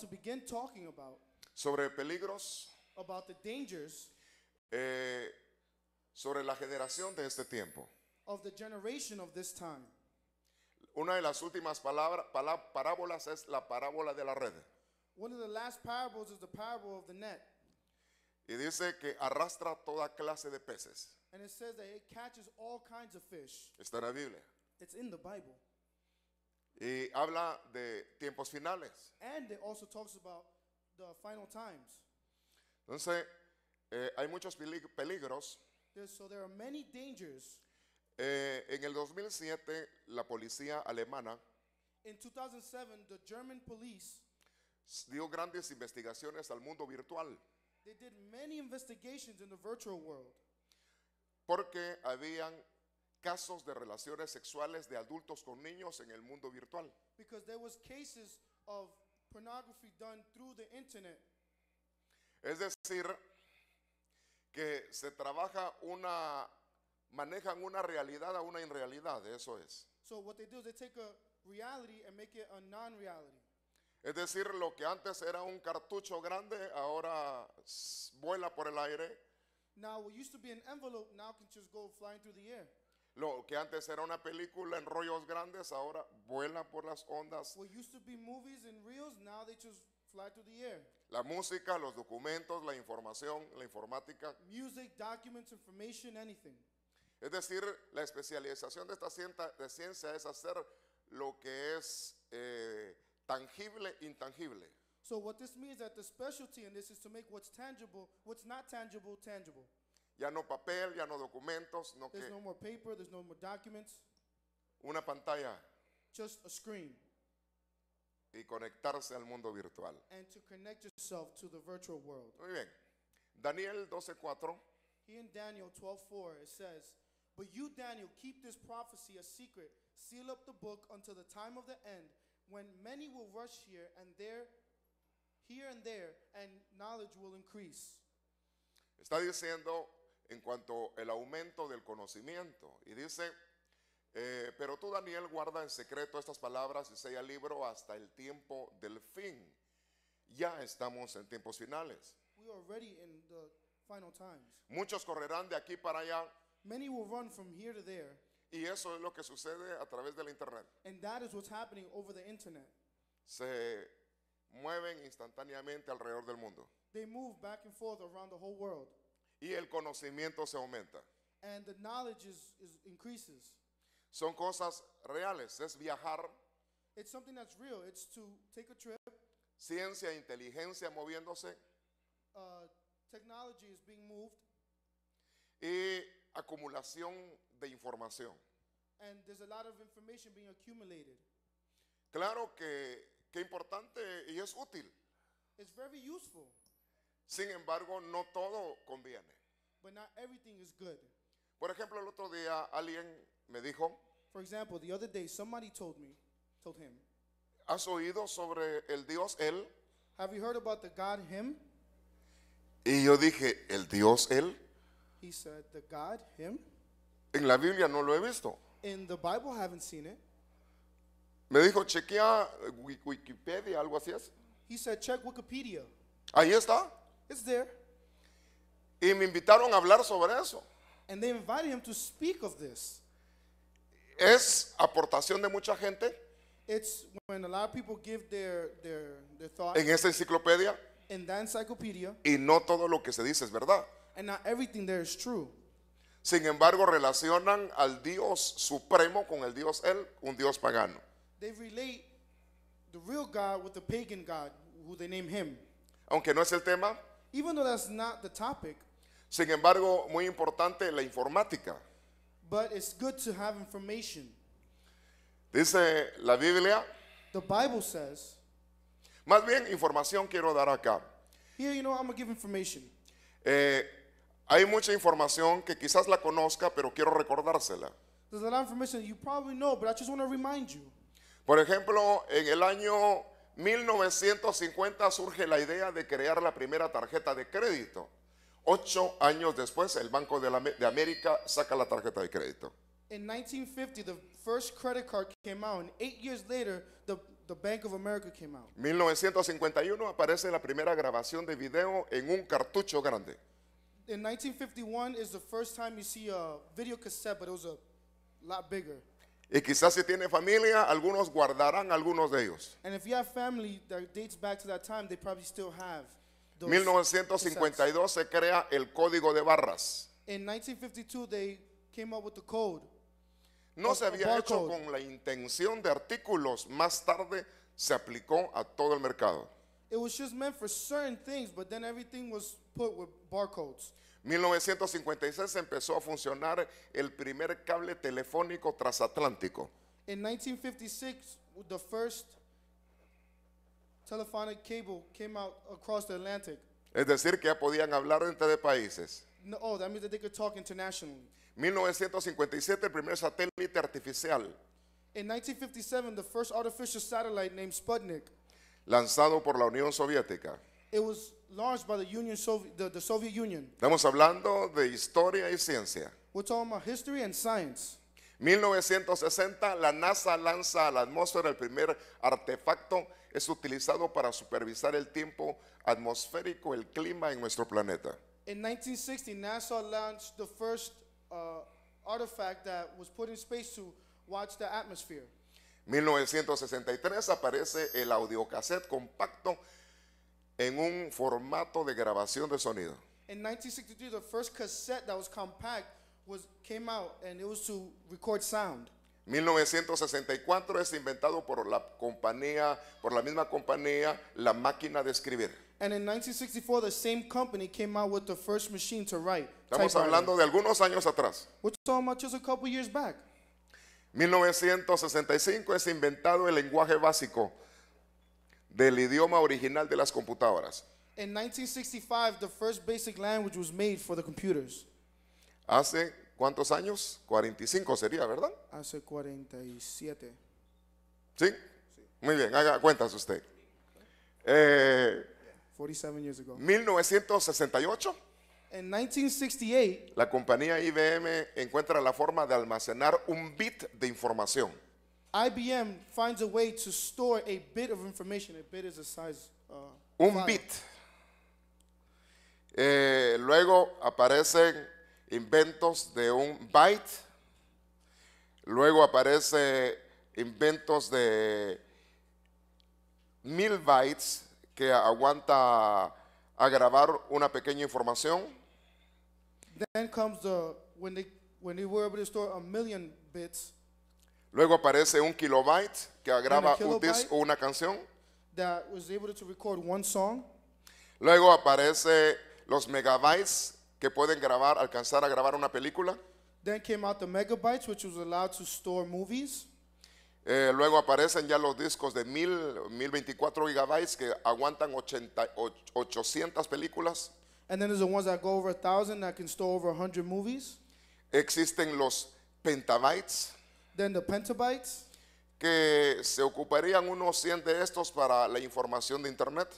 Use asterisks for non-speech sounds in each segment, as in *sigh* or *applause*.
to begin talking about. Sobre peligros. About the dangers. Eh, sobre la generación de este tiempo. Of the generation of this time. Una de las últimas palabras, parábolas es la parábola de la red. One of the last parables is the parable of the net. Y dice que arrastra toda clase de peces. And it says that it catches all kinds of fish. Está en la Biblia. It's in the Bible. Y habla de tiempos finales. Entonces, eh, hay muchos peligros. Eh, en el 2007, la policía alemana dio grandes investigaciones al mundo virtual porque habían casos de relaciones sexuales de adultos con niños en el mundo virtual. Es decir, que se trabaja una manejan una realidad a una irrealidad, eso es. Es decir, lo que antes era un cartucho grande ahora vuela por el aire. Lo que antes era una película en rollos grandes, ahora vuela por las ondas. What used to be movies and reels, now they just fly through the air. La música, los documentos, la información, la informática. Music, documents, information, anything. Es decir, la especialización de esta ciencia, de ciencia es hacer lo que es eh, tangible, intangible. So what this means that the specialty in this is to make what's tangible, what's not tangible, tangible. Ya no papel, ya no documentos, no There's que no more paper, there's no more documents, una pantalla just a screen y conectarse al mundo virtual. and to connect yourself to the virtual world. Muy bien. Daniel 12:4 He in Daniel 12:4 it says, "But you Daniel keep this prophecy a secret, seal up the book until the time of the end, when many will rush here and there, here and there, and knowledge will increase." está diciendo en cuanto al aumento del conocimiento. Y dice, eh, pero tú Daniel guarda en secreto estas palabras y sea libro hasta el tiempo del fin. Ya estamos en tiempos finales. Muchos correrán de aquí para allá. Y eso es lo que sucede a través del internet. internet. Se mueven instantáneamente alrededor del mundo y el conocimiento se aumenta. And the knowledge is, is increases. Son cosas reales, es viajar. It's something that's real. It's to take a trip. Ciencia, e inteligencia moviéndose. Uh, technology is being moved. Y acumulación de información. And there's a lot of information being accumulated. Claro que, que importante y es útil. It's very useful. Sin embargo, no todo conviene. But not everything is good. Por ejemplo, el otro día alguien me dijo, For example, the other day somebody told me, told him, ¿has oído sobre el Dios Él? Have you heard about the God Him? Y yo dije, ¿el Dios Él? He said, the God Him. En la Biblia no lo he visto. In the Bible, haven't seen it. Me dijo, chequea Wikipedia, algo así es. He said, check Wikipedia. Ahí está. Y me invitaron a hablar sobre eso. Es aportación de mucha gente. En esa enciclopedia. Y no todo lo que se dice es verdad. Sin embargo, relacionan al Dios supremo con el Dios él, un Dios pagano. Aunque no es el tema. Even though that's not the topic, Sin embargo, muy importante la informática. but it's good to have information. Dice la Biblia, The Bible says, más bien información quiero dar acá. here, you know, I'm going to give information. Eh, hay mucha información que quizás la conozca, pero quiero recordársela. There's a lot of information you probably know, but I just want to remind you. Por ejemplo, en el año 1950 surge la idea de crear la primera tarjeta de crédito. Ocho años después, el Banco de, América saca la tarjeta de crédito. En 1950, the first credit card came out, and eight years later, the, the Bank of America came out. 1951 aparece la primera grabación de video en un cartucho grande. In 1951 is the first time you see a video cassette, but it was a lot bigger. Y quizás si tiene familia, algunos guardarán algunos de ellos. En 1952 se crea el código de barras. No se había hecho con la intención de artículos, más tarde se aplicó a todo el mercado. 1956 empezó a funcionar el primer cable telefónico transatlántico. In 1956, the first telephonic cable came out across the Atlantic. Es decir, que ya podían hablar entre de países. No, oh, that means that they could talk internationally. 1957, el primer satélite artificial. In 1957, the first artificial satellite named Sputnik. Lanzado por la Unión Soviética. It was launched by the Union Soviet, the, the Soviet Union. Estamos hablando de historia y ciencia. We're talking about history and science. 1960, la NASA lanza a la atmósfera el primer artefacto. Es utilizado para supervisar el tiempo atmosférico, el clima en nuestro planeta. In 1960, NASA launched the first uh, artifact that was put in space to watch the atmosphere. 1963 aparece el audiocassette compacto en un formato de grabación de sonido. In 1963, the first cassette that was compact was came out, and it was to record sound. 1964 es inventado por la compañía, por la misma compañía, la máquina de escribir. And in 1964, the same company came out with the first machine to write. Estamos hablando de algunos años atrás. We're talking about just a couple years back. 1965 es inventado el lenguaje básico del idioma original de las computadoras. 1965, made Hace cuántos años? 45 sería, ¿verdad? Hace 47. ¿Sí? sí. Muy bien, haga cuentas usted. Eh, 47 1968. En 1968, la compañía IBM encuentra la forma de almacenar un bit de información. IBM finds a way to store a bit of information. A bit is a size. Uh, un file. bit. Eh, luego aparecen inventos de un byte. Luego aparecen inventos de mil bytes que aguanta grabar una pequeña información. Then comes the when they when they were able to store a million bits. Luego aparece un kilobyte que graba un disco, una canción. That was able to record one song. Luego aparece los megabytes que pueden grabar, alcanzar a grabar una película. Then came out the megabytes, which was allowed to store movies. Eh, luego aparecen ya los discos de 1000, 1024 gigabytes que aguantan 80, 800 películas. And then there's the ones that go over 1,000 that can store over 100 movies. Existen los pentabytes then the petabytes, que se ocuparían unos 100 de estos para la información de internet.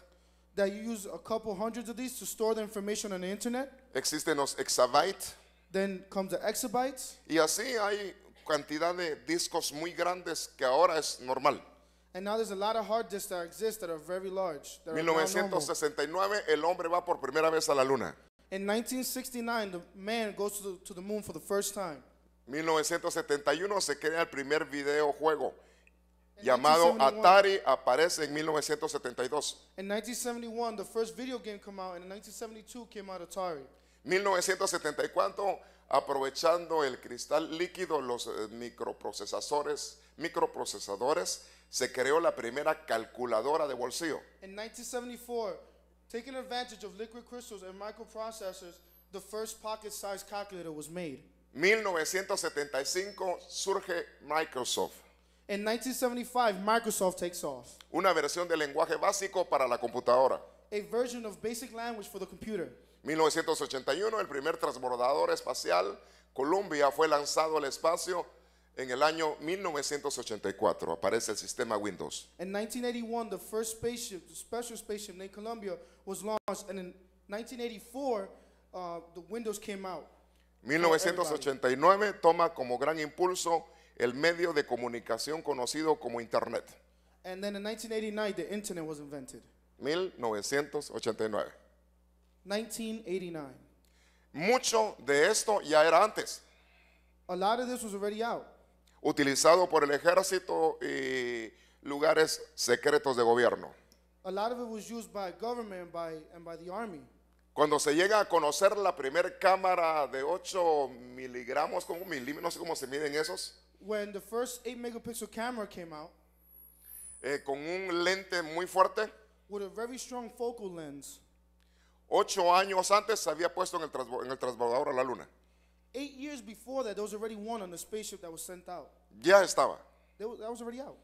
that you use a couple hundreds of these to store the information on the internet. Existen los exabytes Then comes the exabytes, y así hay cantidad de discos muy grandes que ahora es normal. and now there's a lot of hard disks that exist that are very large. that are 1969 el hombre va por primera vez a la luna. In 1969, the man goes to the, to the moon for the first time. 1971 se crea el primer videojuego llamado Atari, aparece en 1972. En 1971, the 1972 1974, aprovechando el cristal líquido, los eh, microprocesadores, microprocesadores, se creó la primera calculadora de bolsillo. In 1974, taking advantage of liquid crystals and microprocessors, the first pocket-sized calculator was made. 1975 surge Microsoft. In 1975, Microsoft takes off. Una versión de lenguaje básico para la computadora. A version of basic language for the computer. 1981, el primer transbordador espacial Columbia fue lanzado al espacio en el año 1984. Aparece el sistema Windows. In 1981, the first spaceship, the special spaceship named Columbia was launched and in 1984 uh, the Windows came out. 1989 toma como gran impulso el medio de comunicación conocido como Internet. then in 1989 the internet was invented. 1989. Mucho de esto ya era antes. A lot of this was already out. Utilizado por el ejército y lugares secretos de gobierno. A lot of it was used by government and by the army. Cuando se llega a conocer la primera cámara de 8 miligramos, como milímetros, no sé cómo se miden esos. When the first 8 megapixel camera came out, eh, con un lente muy fuerte. With a very strong focal lens. Ocho años antes se había puesto en el, en el transbordador a la luna. 8 years before that, there was already one on the spaceship that was sent out. Ya estaba. That was already out.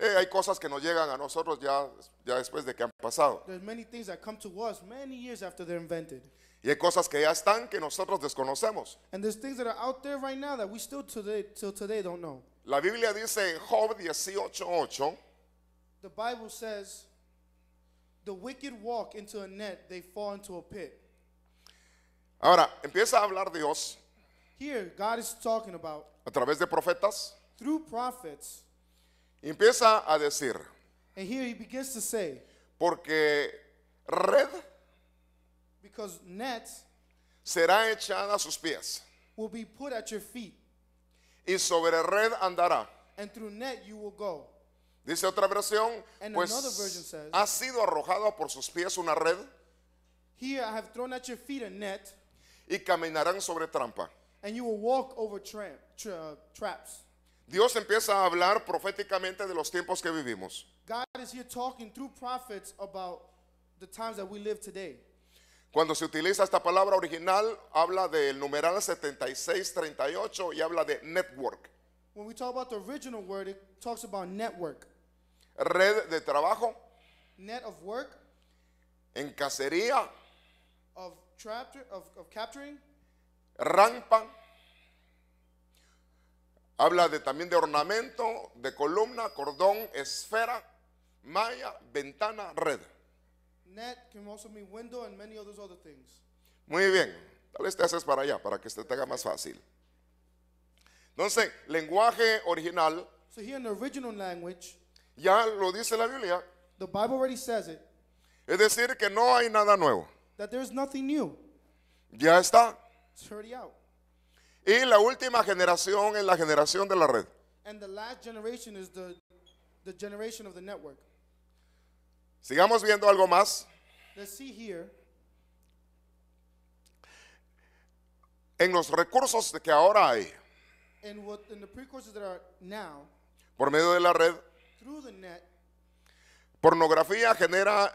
Eh, hay cosas que nos llegan a nosotros ya, ya después de que han pasado. There's many things that come to us many years after they're invented. Y hay cosas que ya están que nosotros desconocemos. And there's things that are out there right now that we still today till today don't know. La Biblia dice en Job 18:8 The Bible says the wicked walk into a net, they fall into a pit. Ahora, empieza a hablar Dios Here God is talking about a través de profetas through prophets Empieza a decir. And here he begins to say. Porque red. Because net. Será echada a sus pies. Will be put at your feet. Y sobre red andará. And through net you will go. Dice otra versión, And pues says, ha sido arrojada por sus pies una red. Here I have thrown at your feet a net. Y caminarán sobre trampa. And you will walk over tra tra traps. Dios empieza a hablar proféticamente de los tiempos que vivimos. Cuando se utiliza esta palabra original, habla del numeral 7638 y habla de network. original network. Red de trabajo. Net En cacería. Rampa. Habla de, también de ornamento, de columna, cordón, esfera, malla, ventana, red. Muy bien. Tal vez te haces para allá, para que se te haga más fácil. Entonces, lenguaje original. ya lo dice la Biblia. Es decir, que no hay nada nuevo. Ya está. Y la última generación es la generación de la red. Sigamos viendo algo más. En los recursos que ahora hay, por medio de la red, pornografía genera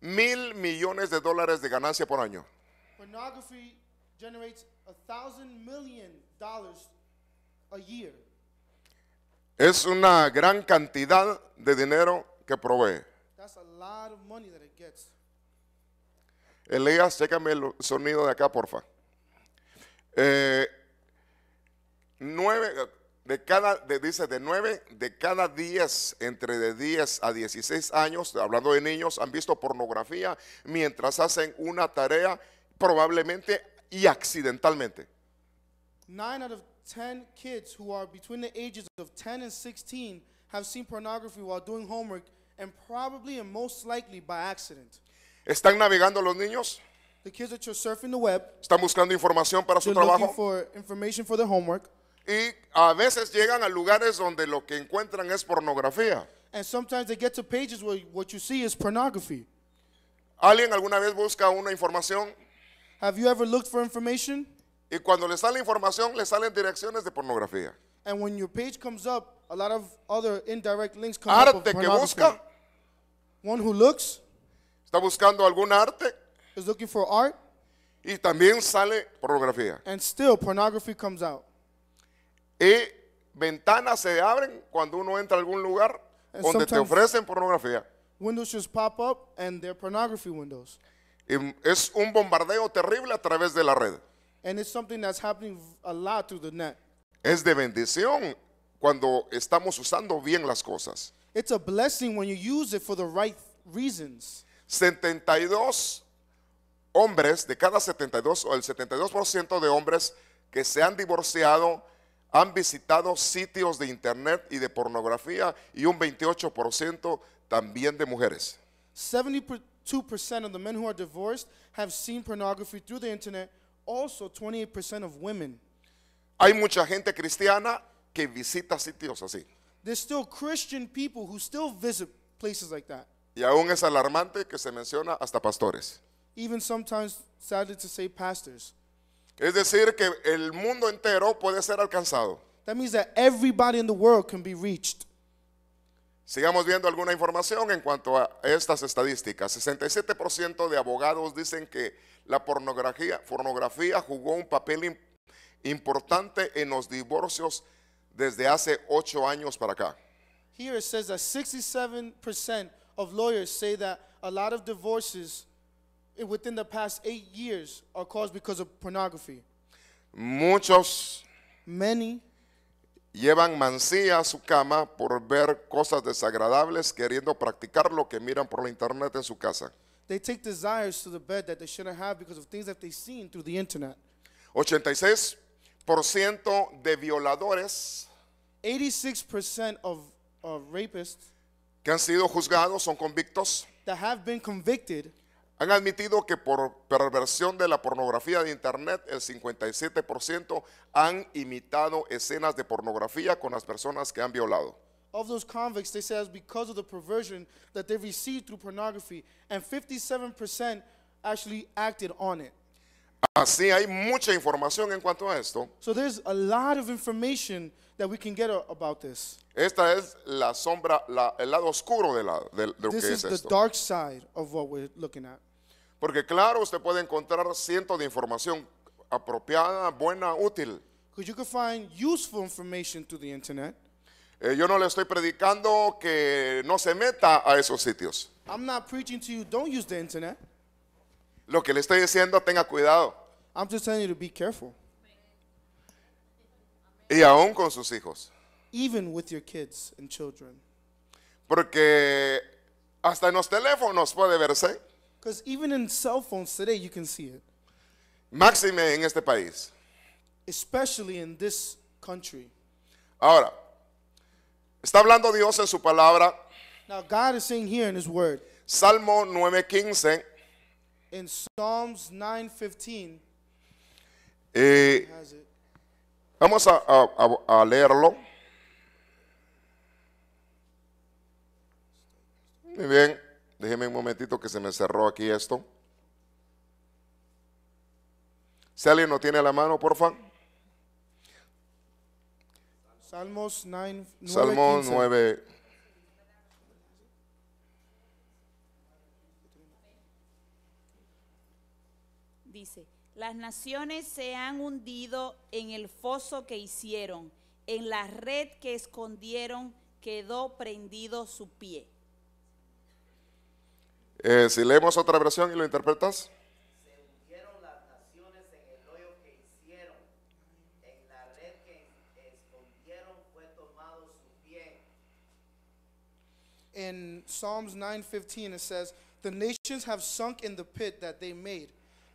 mil millones de dólares de ganancia por año generates a million dollars a year. Es una gran cantidad de dinero que provee. That's a Elías, chécame el sonido de acá, porfa. Eh, nueve, de cada, de, dice de nueve, de cada diez, entre de 10 a 16 años, hablando de niños, han visto pornografía mientras hacen una tarea, probablemente y accidentalmente. Nine out of ten kids who are between the ages of 10 and 16 have seen pornography while doing homework and probably and most likely by accident. ¿Están navegando los niños? The kids are surfing the web. ¿Están buscando información para su They're looking trabajo? for information for their homework. Y a veces llegan a lugares donde lo que encuentran es pornografía. And sometimes they get to pages where what you see is pornography. ¿Alguien alguna vez busca una información Have you ever looked for information? Y cuando le sale información, le salen direcciones de pornografía. And when your page comes up, a lot of other indirect links come up Arte que busca, One who looks está buscando algún arte is looking for art, y también sale pornografía. and still pornography comes out. Y ventanas se abren cuando uno entra a algún lugar And donde te ofrecen pornografía. Windows just pop up, and they're pornography windows. Es un bombardeo terrible a través de la red. Es de bendición cuando estamos usando bien las cosas. It's a blessing when you use it for reasons. 72 hombres, de cada 72 o el 72% de hombres que se han divorciado han visitado sitios de internet y de pornografía y un 28% también de mujeres. 70 2% of the men who are divorced have seen pornography through the internet, also 28% of women. Hay mucha gente cristiana que visita sitios así. There's still Christian people who still visit places like that. Y aún es alarmante que se menciona hasta pastores. Even sometimes, sadly to say, pastors. Es decir, que el mundo entero puede ser alcanzado. That means that everybody in the world can be reached. Sigamos viendo alguna información en cuanto a estas estadísticas. 67% de abogados dicen que la pornografía, pornografía jugó un papel importante en los divorcios desde hace ocho años para acá. Here it says that 67% of lawyers say that a lot of divorces within the past 8 years are caused because of pornography. Muchos. Many. Llevan mancilla a su cama por ver cosas desagradables, queriendo practicar lo que miran por la internet en su casa. 86% de violadores 86% que han sido juzgados son convictos han admitido que por perversión de la pornografía de Internet, el 57% han imitado escenas de pornografía con las personas que han violado. Of those convicts, they said because of the perversion that they received through pornography, and 57% actually acted on it. Así hay mucha información en cuanto a esto. So there's a lot of information that we can get about this. Esta es la sombra, la, el lado oscuro de, la, de, de lo que is es the esto. dark side of what we're looking at. Porque claro, usted puede encontrar cientos de información apropiada, buena, útil. internet. Eh, yo no le estoy predicando que no se meta a esos sitios. internet. Lo que le estoy diciendo, tenga cuidado. I'm just telling you to be careful. Y aún con sus hijos. Porque hasta en los teléfonos puede verse. Because even in cell phones today, you can see it. Máxime en este país. Especially in this country. Ahora, está hablando Dios en su palabra. Now God is saying here in his word. Salmo 9:15. In Psalms 9:15. Eh, vamos a, a, a leerlo. Muy bien. Déjeme un momentito que se me cerró aquí esto. Si alguien no tiene la mano, por favor. Salmos 9. 9. Dice, las naciones se han hundido en el foso que hicieron, en la red que escondieron quedó prendido su pie. Eh, si leemos otra versión y lo interpretas. in Psalms 9:15 it says, "The nations have sunk in the pit that they made,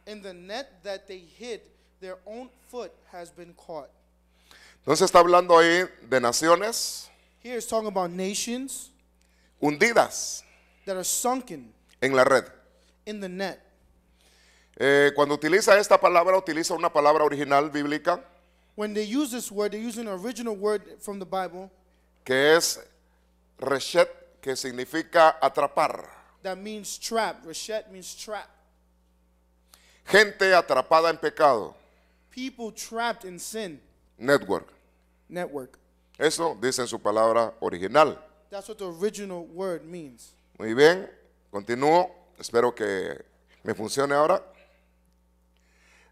in the net that they hid, their own foot has been caught." Entonces está hablando ahí de naciones. Here is talking about nations hundidas that are sunken en la red. in the net. Eh, cuando utiliza esta palabra, utiliza una palabra original bíblica When they use this word, they use original word que es reshet, que significa atrapar. that means trap. Reshet means trap. Gente atrapada en pecado. People trapped in sin. Network. Network. Eso dice en su palabra original. That's what the original word means. Muy bien. Continúo, espero que me funcione ahora.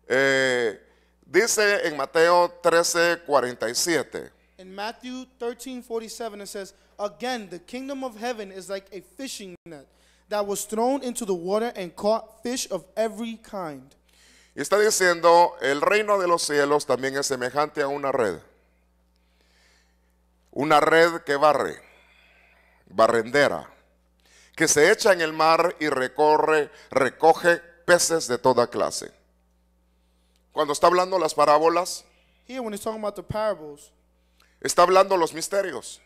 Eh, dice en Mateo 13, 47. In Matthew 13, 47, it says, Again, the kingdom of heaven is like a fishing net that was thrown into the water and caught fish of every kind. Y está diciendo, el reino de los cielos también es semejante a una red. Una red que barre, barrendera que se echa en el mar y recorre, recoge peces de toda clase. Cuando está hablando las parábolas, está hablando los misterios,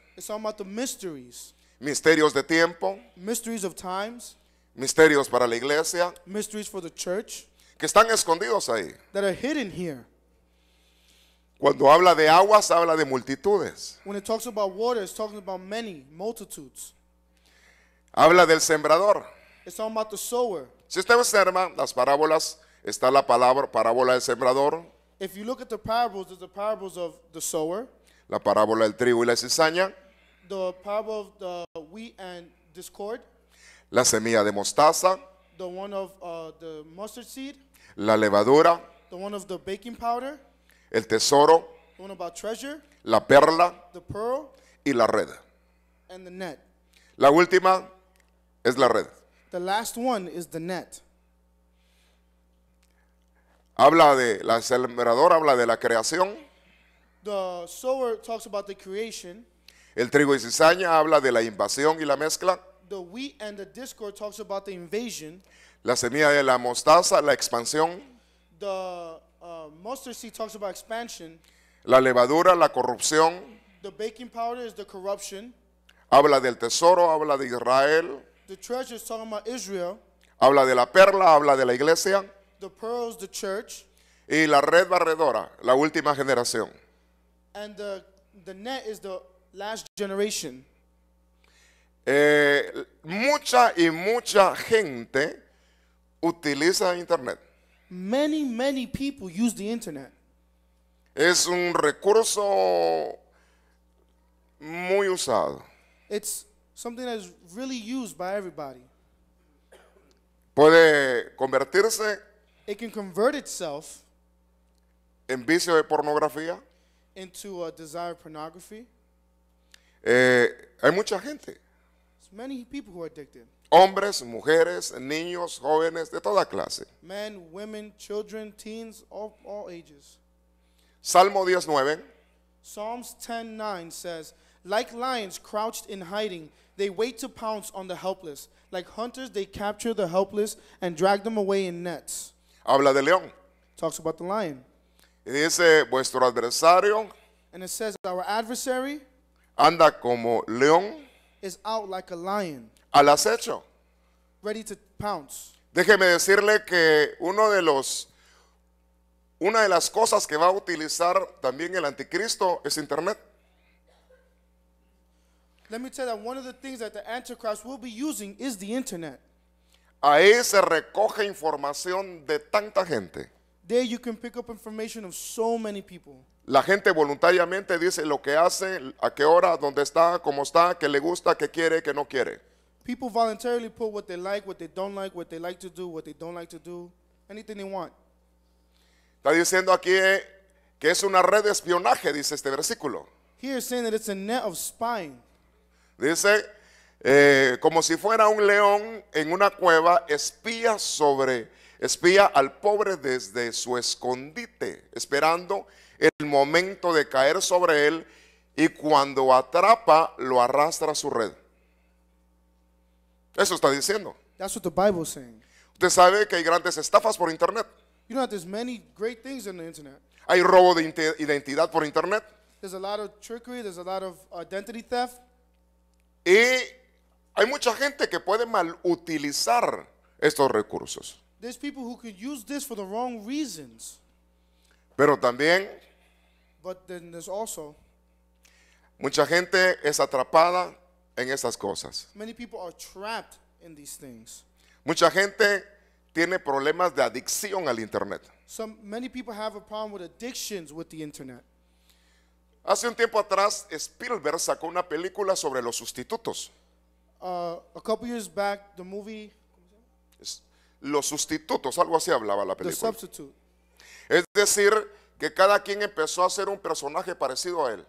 misterios de tiempo, misterios para la iglesia, mysteries for the church, que están escondidos ahí. Cuando habla de aguas, habla de multitudes. When talks about water, multitudes. Habla del sembrador. It's talking about the sower. Si usted observa las parábolas, está la palabra parábola del sembrador, If you look at the parables, there's the parables of the sower, la parábola del trigo y la cizaña, the parable of the wheat and discord, la semilla de mostaza, the one of uh, the mustard seed, la levadura, the one of the baking powder, el tesoro, the one about treasure, la perla the pearl, y la red. and the net. La última es la red. The last one is the net. Habla de la sembrador, habla de la creación. The sower talks about the creation. El trigo y cizaña habla de la invasión y la mezcla. The wheat and the discord talks about the invasion. La semilla de la mostaza, la expansión. The uh, mustard seed talks about expansion. La levadura, la corrupción. The baking powder is the corruption. Habla del tesoro, habla de Israel. The treasure is talking about Israel. Habla de la perla, habla de la iglesia. The pearls, the church. Y la red barredora, la última generación. And the, the net is the last generation. Eh, mucha y mucha gente utiliza internet. Many, many people use the internet. Es un recurso muy usado. It's Something that is really used by everybody. Puede convertirse It can convert itself en vicio de pornografía. into a desire pornography. Eh, hay mucha gente, There's many people who are addicted. hombres, mujeres, niños, jóvenes, de toda clase. Men, women, children, teens, all, all ages. Salmo 19, Psalms 10:9 says, "Like lions crouched in hiding, they wait to pounce on the helpless. Like hunters, they capture the helpless and drag them away in nets. Habla león. Talks about the lion. Y dice, vuestro adversario. And it says, our adversary. Anda como león. Is out like a lion. Al acecho. Ready to pounce. Déjeme decirle que uno de los una de las cosas que va a utilizar también el anticristo es internet let me tell you that one of the things that the Antichrist will be using is the internet. Ahí se recoge información de tanta gente. There you can pick up information of so many people. La gente voluntariamente dice lo que hace, a qué hora, dónde está, cómo está, qué le gusta, qué quiere, qué no quiere. People voluntarily put what they like, what they don't like, what they like to do, what they don't like to do, anything they want. Está diciendo aquí eh, que es una red de espionaje, dice este versículo. Here it's saying that it's a net of spying. Dice, eh, como si fuera un león en una cueva, espía sobre, espía al pobre desde su escondite, esperando el momento de caer sobre él y cuando atrapa lo arrastra a su red. Eso está diciendo. Usted sabe que hay grandes estafas por internet. Hay robo de identidad por internet. There's a lot of trickery, there's a lot of identity theft. Y hay mucha gente que puede mal utilizar estos recursos. There's people who could use this for the wrong reasons. Pero también But then there's also mucha gente es atrapada en esas cosas. Many people are trapped in these things. Mucha gente tiene problemas de adicción al internet. Some, many people have a problem with addictions with the internet. Hace un tiempo atrás, Spielberg sacó una película sobre los sustitutos. Uh, a couple years back, the movie. Los sustitutos, algo así hablaba la película. The substitute. Es decir, que cada quien empezó a hacer un personaje parecido a él.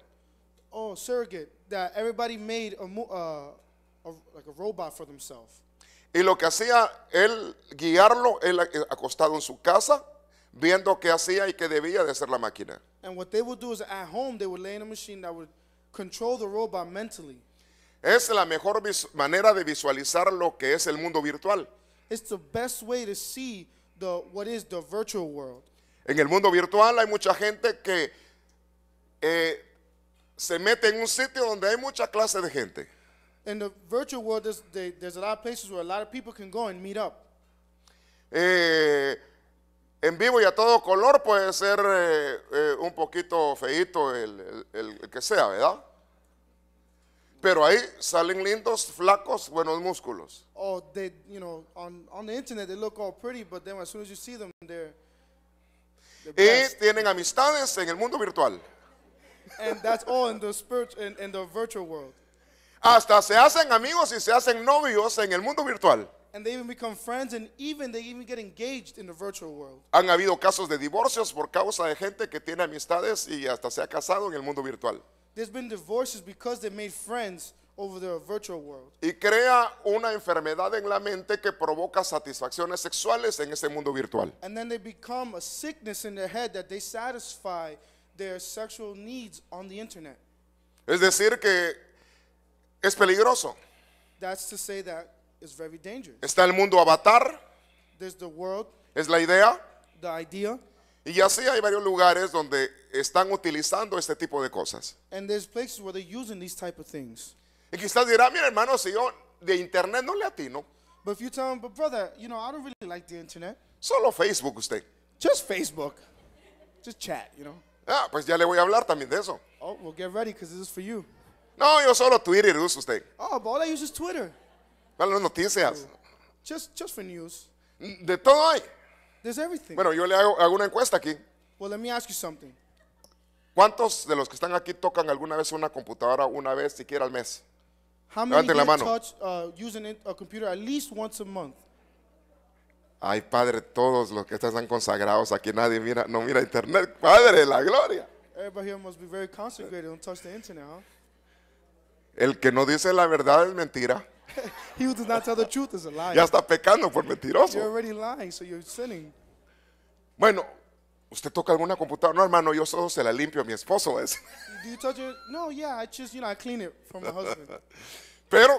Oh, surrogate. That everybody made uh, like a robot for themselves. Y lo que hacía él, guiarlo, él eh, acostado en su casa, viendo qué hacía y qué debía de hacer la máquina. And what they would do is at home they would lay in a machine that would control the robot mentally. Es la mejor manera de visualizar lo que es el mundo virtual. It's the best way to see the what is the virtual world. En el mundo virtual hay mucha gente que eh, se mete en un sitio donde hay mucha clase de gente. In the virtual world, there's, there's a lot of places where a lot of people can go and meet up. Eh, en vivo y a todo color puede ser eh, eh, un poquito feito el, que sea, ¿verdad? Pero ahí salen lindos, flacos, buenos músculos. Y tienen amistades en el mundo virtual. Hasta se hacen amigos y se hacen novios en el mundo virtual. And they even become friends and even they even get engaged in the virtual world. Han habido casos de divorcios por causa de gente que tiene amistades y hasta se ha casado en el mundo virtual. There's been divorces because they made friends over the virtual world. Y crea una enfermedad en la mente que provoca satisfacciones sexuales en este mundo virtual. And then they become a sickness in their head that they satisfy their sexual needs on the internet. Es decir que es peligroso. That's to say that is very dangerous. Está el mundo avatar, There's the world, es la idea, the idea, y así hay varios lugares donde están utilizando este tipo de cosas. and there's places where they're using these type of things. Y quizás dirá, mira hermano, si yo de internet no le atino, But if you tell them, but brother, you know, I don't really like the internet. solo Facebook usted. Just Facebook. Just chat, you know. Ah, pues ya le voy a hablar también de eso. Oh, well, get ready because this is for you. No, yo solo Twitter uso usted. Oh, but all I use is Twitter van las noticias. Mm. Just, for news. Mm, de todo hay. There's everything. Bueno, yo le hago, hago una encuesta aquí. Well, let me ask you something. ¿Cuántos de los que están aquí tocan alguna vez una computadora una vez siquiera al mes? How many Levanten la mano. Ay, Padre, todos los que están consagrados aquí, nadie mira, no mira internet. Padre, la gloria. Everybody must be very consecrated. Don't touch the internet, huh? El que no dice la verdad es mentira. *laughs* he who does not tell the truth is a liar. Ya está pecando por mentiroso. You're already lying, so you're sinning. Bueno, ¿usted toca alguna computadora? No, hermano, yo solo se la limpio a mi esposo. Es. Do you touch it? No, yeah, I just, you know, I clean it from my husband. *laughs* Pero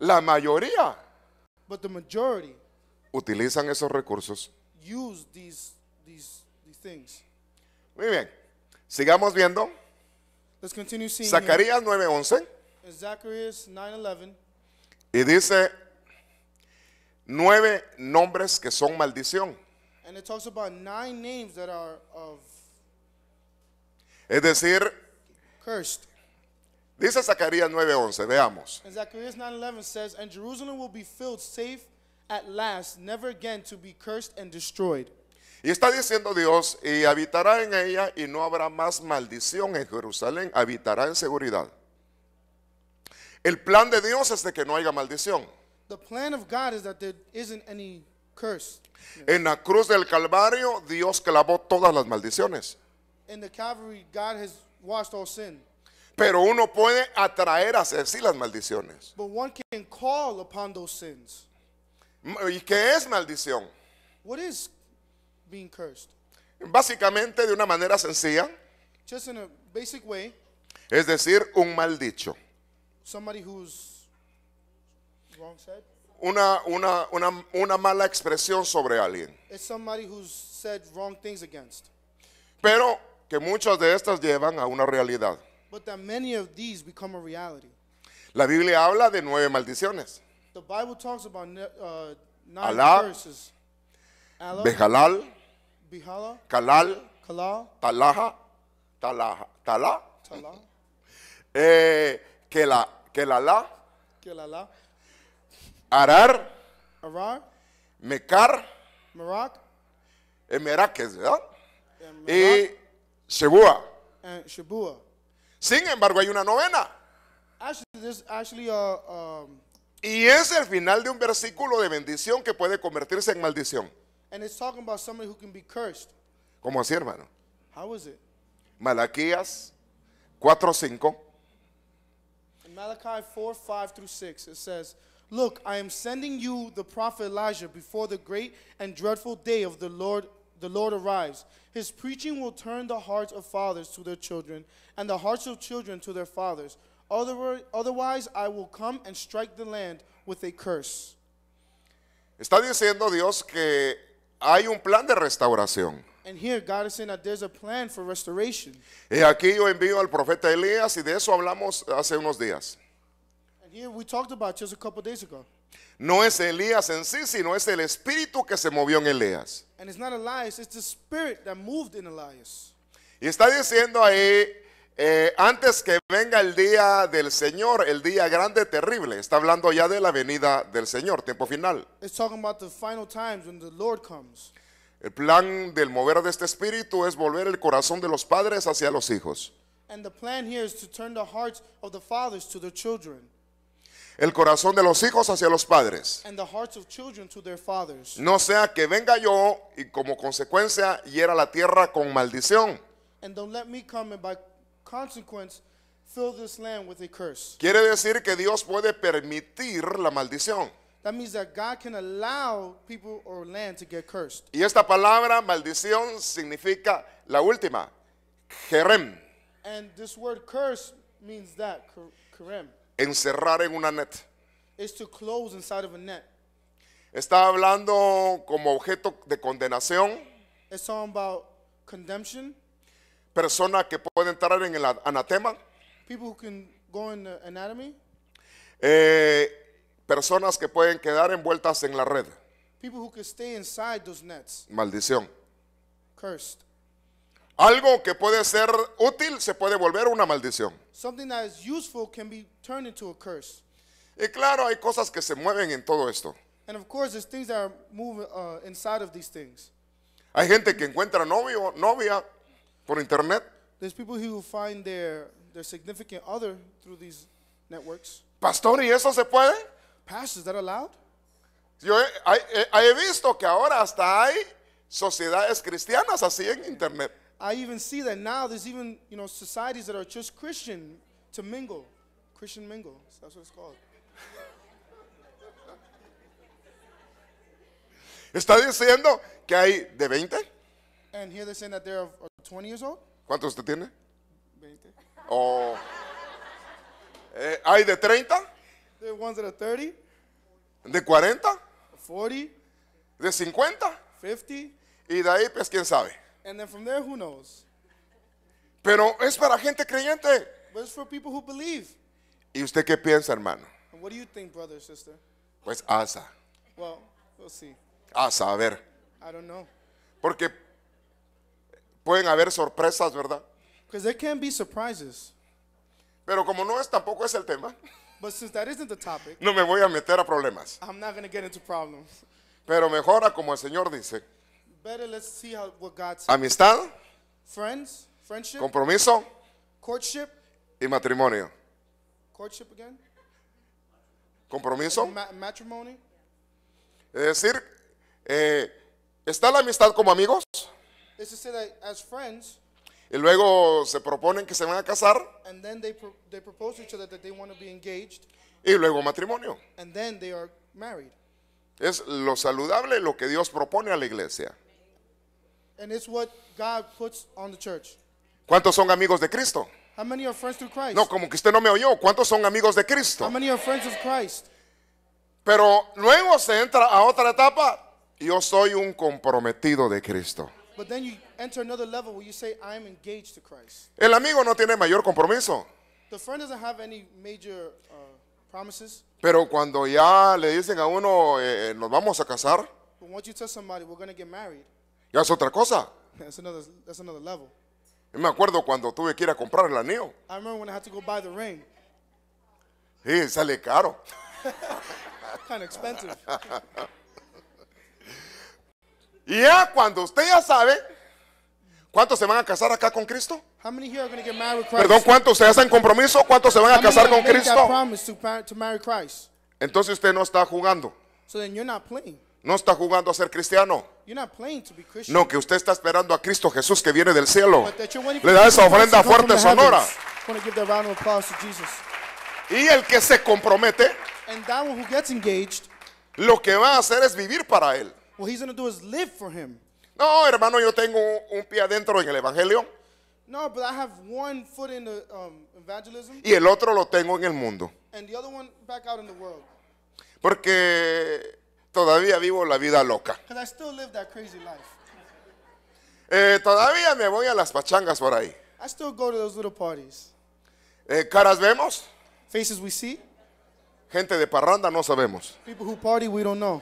la mayoría But the majority utilizan esos recursos. Use these, these, these things. Muy bien. Sigamos viendo. Let's continue seeing Zacarías 9:11. Zacarías 9:11. Y dice nueve nombres que son maldición. es decir, Dice Zacarías 9:11, veamos. Y está diciendo Dios, y habitará en ella y no habrá más maldición en Jerusalén, habitará en seguridad. El plan de Dios es de que no haya maldición. The plan of God is that there isn't any curse. En la cruz del Calvario, Dios clavó todas las maldiciones. In the Calvary, God has washed all sin. Pero uno puede atraer a sí las maldiciones. But one can call upon those sins. ¿Y qué es maldición? What is being cursed? Básicamente, de una manera sencilla. a basic way. Es decir, un mal somebody who's wrong said. Una, una, una, una mala expresión sobre alguien. It's somebody who's said wrong things against. Pero que muchas de estas llevan a una realidad. But that many of these become a reality. La Biblia habla de nueve maldiciones. The Bible talks about uh, nine Alá, curses. Alá, Bejalal, Kalal, Kalal, Talaha, Talaha, Tala. eh, que la, la arar, arar, mecar, merak, ¿verdad? y Shebua. Sin embargo, hay una novena. Uh, um, y es el final de un versículo de bendición que puede convertirse en maldición. como ¿Cómo así, hermano? Malaquías 4:5 Malachi 4 5 through 6, it says, Look, I am sending you the prophet Elijah before the great and dreadful day of the Lord. The Lord arrives. His preaching will turn the hearts of fathers to their children, and the hearts of children to their fathers. Otherwise, I will come and strike the land with a curse. Está diciendo Dios que hay un plan de restauración. And here God is saying that there's a plan for restoration. Y aquí yo envío al profeta Elías y de eso hablamos hace unos días. And here we talked about just a couple days ago. No es Elías en sí, sino es el espíritu que se movió en Elías. And it's not Elias, it's the spirit that moved in Elias. Y está diciendo ahí eh, antes que venga el día del Señor, el día grande, terrible. Está hablando ya de la venida del Señor, tiempo final. It's talking about the final times when the Lord comes. El plan del mover de este espíritu es volver el corazón de los padres hacia los hijos. El corazón de los hijos hacia los padres. No sea que venga yo y como consecuencia hiera la tierra con maldición. Quiere decir que Dios puede permitir la maldición. That means that God can allow people or land to get cursed. Y esta palabra maldición significa la última, jerem. And this word curse means that, kerem. Encerrar en una net. Is to close inside of a net. Está hablando como objeto de condenación. It's on about condemnation. Persona que puede entrar en el anatema. People who can go in the anatomy. Eh, Personas que pueden quedar envueltas en la red. People who can stay inside those nets. Maldición. Cursed. Algo que puede ser útil se puede volver una maldición. Something that is useful can be turned into a curse. Y claro, hay cosas que se mueven en todo esto. And of course, there's things that are moving uh, inside of these things. Hay gente que encuentra novio, novia por internet. There's people who find their their significant other through these networks. Pastor, ¿y eso se puede? Pastor, is that allowed? Yo he, I, he visto que ahora hasta hay sociedades cristianas así en internet. I even see that now there's even, you know, societies that are just Christian to mingle. Christian mingle. That's what it's called. Está diciendo que hay de 20. And here they're saying that they're 20 years old. ¿Cuántos usted tiene? 20. Oh. Eh, ¿Hay de 30? de are ones that 30, de 40, 40, de 50, 50, y de ahí pues quién sabe. and then from there, who knows? Pero es para gente creyente. But it's for people who believe. ¿Y usted qué piensa, hermano? And what do you think, brother, sister? Pues asa, Well, we'll see. asa, a ver. I don't know. Porque pueden haber sorpresas, ¿verdad? Because there can be surprises. Pero como no es, tampoco es el tema. *laughs* But since that isn't the topic, no me voy a meter a problemas. I'm not going to get into problems. Pero mejora como el Señor dice. Better let's see how, what God says. Amistad, Friends, friendship, compromiso courtship, y matrimonio. Courtship again? Compromiso. Ma matrimony. Es decir, eh, ¿está la amistad como amigos? It's to say that as friends, y luego se proponen que se van a casar. Y luego matrimonio. Es lo saludable lo que Dios propone a la iglesia. ¿Cuántos son amigos de Cristo? No, como que usted no me oyó. ¿Cuántos son amigos de Cristo? Pero luego se entra a otra etapa. Yo soy un comprometido de Cristo. But then enter another level where you say, I'm engaged to Christ. El amigo no tiene mayor compromiso. The friend doesn't have any major uh, promises. Pero cuando ya le dicen a uno, eh, eh nos vamos a casar, But once you tell somebody we're going to get married, ya es otra cosa. that's another, that's another level. me acuerdo cuando tuve que ir a comprar el anillo. I remember when I had to go buy the ring. Sí, sale caro. *laughs* kind of expensive. *laughs* Y ya cuando usted ya sabe, ¿Cuántos se van a casar acá con Cristo? Perdón, ¿cuántos se hacen compromiso? ¿Cuántos se van a casar con Cristo? Entonces usted no está jugando. No está jugando a ser cristiano. No, que usted está esperando a Cristo Jesús que viene del cielo. Le da esa ofrenda fuerte sonora. Y el que se compromete, lo que va a hacer es vivir para Él. No, hermano, yo tengo un pie adentro en el evangelio. No, but I have one foot in the, um, evangelism. Y el otro lo tengo en el mundo. And the other one back out in the world. Porque todavía vivo la vida loca. I still live that crazy life. Eh, todavía me voy a las pachangas por ahí. I still go to those little parties. Eh, caras vemos. Faces we see. Gente de parranda no sabemos. People who party we don't know.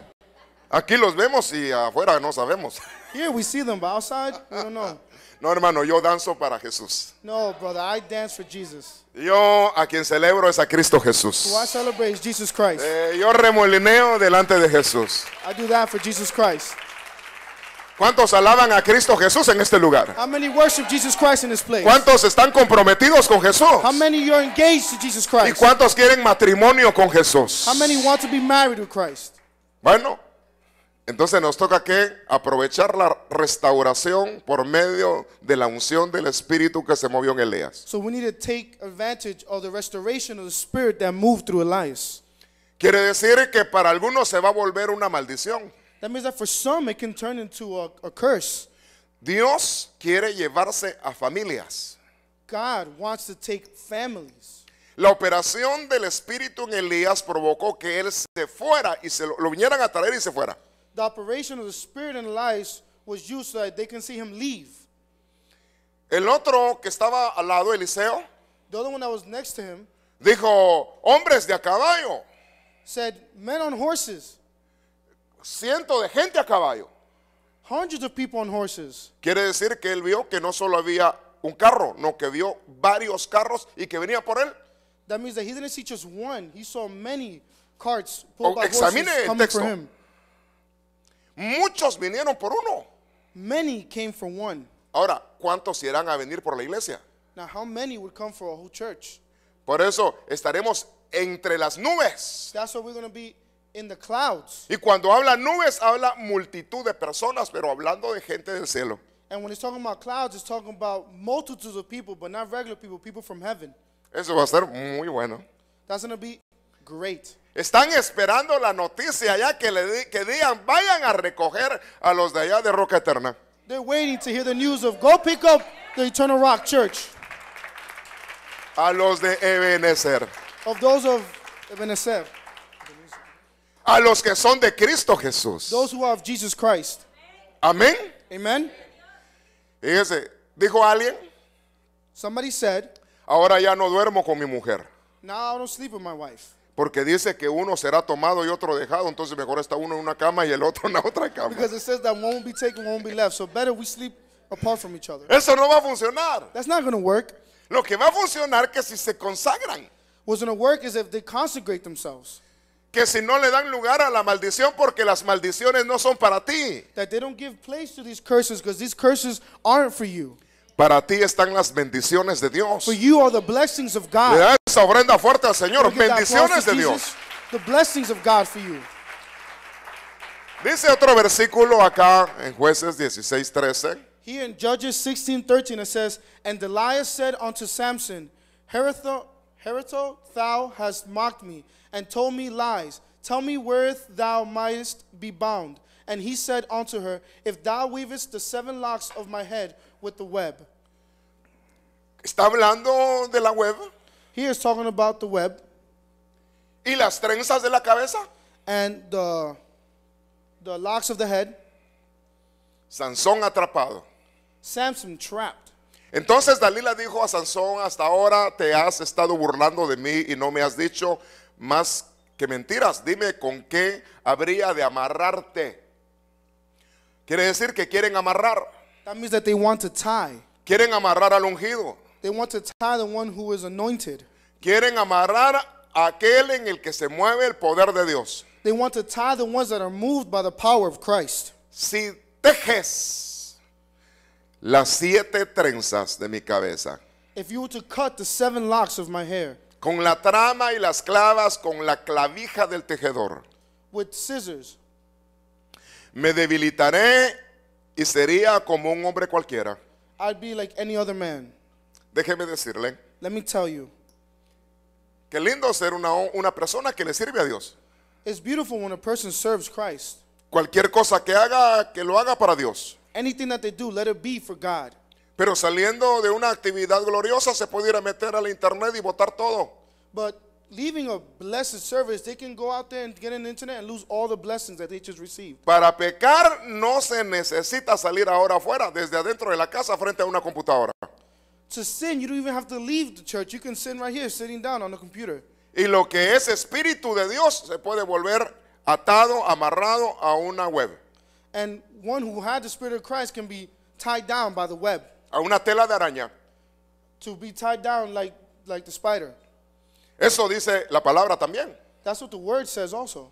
Aquí los vemos y afuera no sabemos. Here we see them, but outside, we don't know. *laughs* No, hermano, yo danzo para Jesús. No, brother, I dance for Jesus. Yo a quien celebro es a Cristo Jesús. Who I celebrate is Jesus Christ. Eh, yo remolineo delante de Jesús. I do that for Jesus Christ. ¿Cuántos alaban a Cristo Jesús en este lugar? How many worship Jesus Christ in this place? ¿Cuántos están comprometidos con Jesús? How many you're engaged to Jesus Christ? ¿Y cuántos quieren matrimonio con Jesús? How many want to be married with Christ? Bueno, entonces nos toca que aprovechar la restauración por medio de la unción del espíritu que se movió en Elías. Quiere decir que para algunos se va a volver una maldición. Dios quiere llevarse a familias. La operación del espíritu en Elías provocó que él se fuera y se lo, lo vinieran a traer y se fuera the operation of the Spirit in lives was used so that they can see him leave. El otro que estaba al lado, Eliseo, The other one that was next to him dijo, hombres de a caballo, said, Men on horses, ciento de gente a caballo. hundreds of people on horses. Quiere decir que él vio que no solo había un carro, no, que vio varios carros y que venía por él. That means that he didn't see just one, he saw many carts pulled oh, by horses Examine el coming for texto. him. Muchos vinieron por uno. Many came for one. Ahora, ¿cuántos irán a venir por la iglesia? Now, how many would come for a whole church? Por eso estaremos entre las nubes. That's what we're going to be in the clouds. Y cuando habla nubes, habla multitud de personas, pero hablando de gente del cielo. And when it's talking about clouds, it's talking about multitudes of people, but not regular people, people from heaven. Eso va a ser muy bueno. That's going to be great. Están esperando la noticia ya que, le, que digan, vayan a recoger a los de allá de Roca Eterna. They're waiting to hear the news of go pick up the Eternal Rock Church. A los de Ebenezer. Of those of Ebenezer. A los que son de Cristo Jesús. Those who are of Jesus Christ. Amén. Amen. Fíjese, dijo alguien. Somebody said. Ahora ya no duermo con mi mujer. Now I don't sleep with my wife. Porque dice que uno será tomado y otro dejado, entonces mejor está uno en una cama y el otro en la otra cama. Because it says that one will be taken, one will be left. So better we sleep apart from each other. Eso no va a funcionar. That's not going to work. Lo que va a funcionar que si se consagran. What's going to work is if they consecrate themselves. Que si no le dan lugar a la maldición porque las maldiciones no son para ti. That they don't give place to these curses because these curses aren't for you. Para ti están las bendiciones de Dios. For you are the blessings of God fuerte al Señor. Bendiciones de Dios. The blessings of God for you. Dice otro versículo acá en Jueces 16:13. Here in Judges 16:13 it says, and Delilah said unto Samson, Hereto thou hast mocked me and told me lies. Tell me where thou mightest be bound. And he said unto her, If thou weavest the seven locks of my head with the web. Está hablando de la web. He is talking about the web. Y las trenzas de la cabeza. And the, locks of the head. Sansón atrapado. Samson trapped. Entonces Dalila dijo a Sansón, hasta ahora te has estado burlando de mí y no me has dicho más que mentiras. Dime con qué habría de amarrarte. Quiere decir que quieren amarrar. they want to tie. Quieren amarrar al ungido. They want to tie the one who is anointed. Quieren amarrar a aquel en el que se mueve el poder de Dios. They want to tie the ones that are moved by the power of Christ. Si tejes las siete trenzas de mi cabeza. If you were to cut the seven locks of my hair. Con la trama y las clavas, con la clavija del tejedor. With scissors. Me debilitaré y sería como un hombre cualquiera. I'd be like any other man. Déjeme decirle. Let Qué lindo ser una, una persona que le sirve a Dios. Cualquier cosa que haga, que lo haga para Dios. Pero saliendo de una actividad gloriosa se puede ir a meter al internet y botar todo. internet blessings just Para pecar no se necesita salir ahora afuera, desde adentro de la casa frente a una computadora. To sin, you don't even have to leave the church. You can sin right here, sitting down on the computer. Y lo que es espíritu de Dios se puede volver atado, amarrado a una web. And one who had the spirit of Christ can be tied down by the web. A una tela de araña. To be tied down like, like the spider. Eso dice la palabra también. That's what the word says also.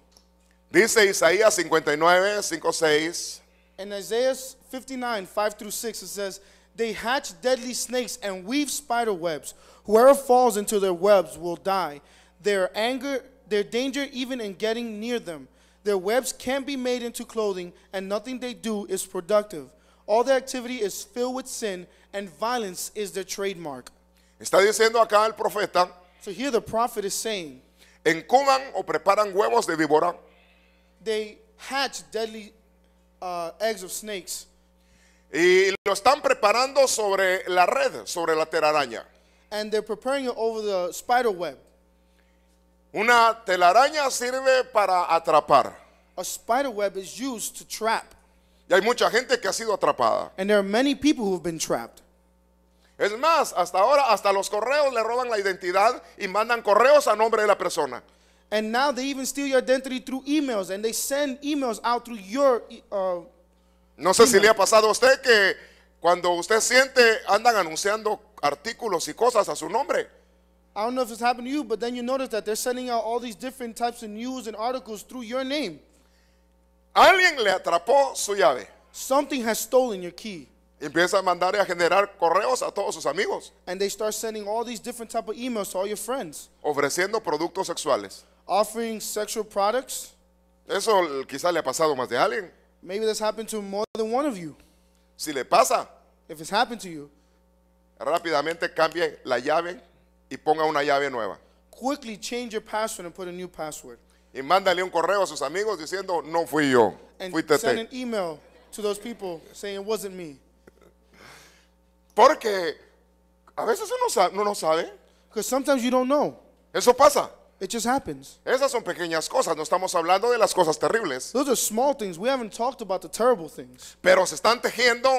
Dice Isaías 595 6. In Isaiah 59, 5 through 6, it says, they hatch deadly snakes and weave spider webs. Whoever falls into their webs will die. Their anger, their danger even in getting near them. Their webs can be made into clothing, and nothing they do is productive. All their activity is filled with sin, and violence is their trademark. Está diciendo acá el profeta. So here the prophet is saying. Encuban o preparan huevos de víbora. They hatch deadly uh, eggs of snakes. Y lo están preparando sobre la red, sobre la telaraña. And they're preparing it over the spider web. Una telaraña sirve para atrapar. A spider web is used to trap. Y hay mucha gente que ha sido atrapada. And there are many people have been trapped. Es más, hasta ahora hasta los correos le roban la identidad y mandan correos a nombre de la persona. And now they even steal your identity through emails and they send emails out through your e, uh, no sé si le ha pasado a usted que cuando usted siente andan anunciando artículos y cosas a su nombre. I don't know if it's happened to you, but then you notice that they're sending out all these different types of news and articles through your name. Alguien le atrapó su llave. Something has stolen your key. Empieza a mandar y a generar correos a todos sus amigos. And they start sending all these different type of emails to all your friends. Ofreciendo productos sexuales. Offering sexual products. Eso quizá le ha pasado más de alguien. Maybe this happened to more than one of you. Si le pasa, If it's happened to you, rápidamente cambie la llave y ponga una llave nueva. quickly change your password and put a new password. Y mándale un correo a sus amigos diciendo, no fui yo, And send an email to those people saying it wasn't me. Porque a veces uno no sabe. Because sometimes you don't know. Eso pasa. It just happens. Esas son pequeñas cosas, no estamos hablando de las cosas terribles. Those are small things. We haven't talked about the terrible things. Pero se están tejiendo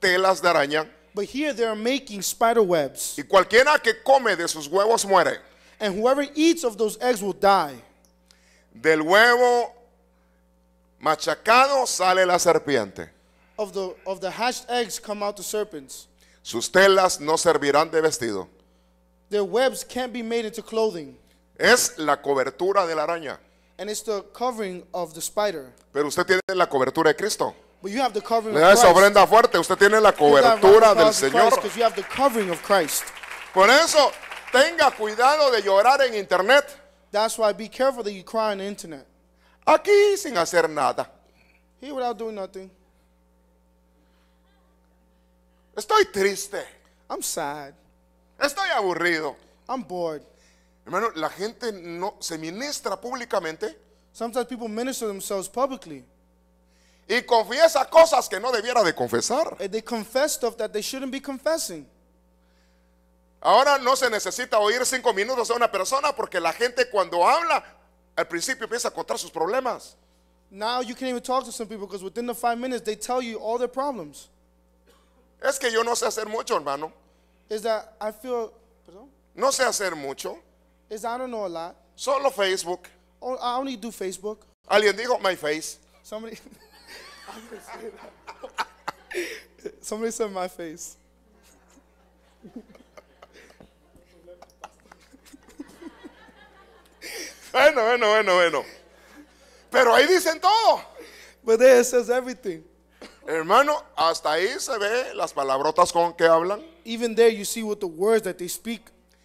telas de araña. But here they are making spider webs. Y cualquiera que come de sus huevos muere. And whoever eats of those eggs will die. Del huevo machacado sale la serpiente. Of the, of the hatched eggs come out the serpents. Sus telas no servirán de vestido. Their webs can't be made into clothing. Es la cobertura de la araña. And it's the covering of the spider. Pero usted tiene la cobertura de Cristo. But you have the covering Le da esa ofrenda fuerte. Usted tiene la cobertura del Señor. Christ, you have the covering of Christ. Por eso, tenga cuidado de llorar en internet. That's why be careful that you cry on the internet. Aquí sin hacer nada. Here without doing nothing. Estoy triste. I'm sad. Estoy aburrido. I'm bored. Hermano, la gente no se ministra públicamente Sometimes people minister themselves publicly. y confiesa cosas que no debiera de confesar. And they confess stuff that they shouldn't be confessing. Ahora no se necesita oír cinco minutos a una persona porque la gente cuando habla al principio empieza a contar sus problemas. Now you can't even talk to some people because within the five minutes they tell you all their problems. Es que yo no sé hacer mucho, hermano. Is that I feel, perdón? No sé hacer mucho. Is I don't know a lot. Solo Facebook. Oh, I only do Facebook. Alguien dijo my face. Somebody. *laughs* Somebody said my face. bueno, bueno, bueno, bueno. Pero ahí dicen todo. But there it says everything. Hermano, hasta ahí se ve las palabrotas con que hablan. Even there you see what the words that they speak.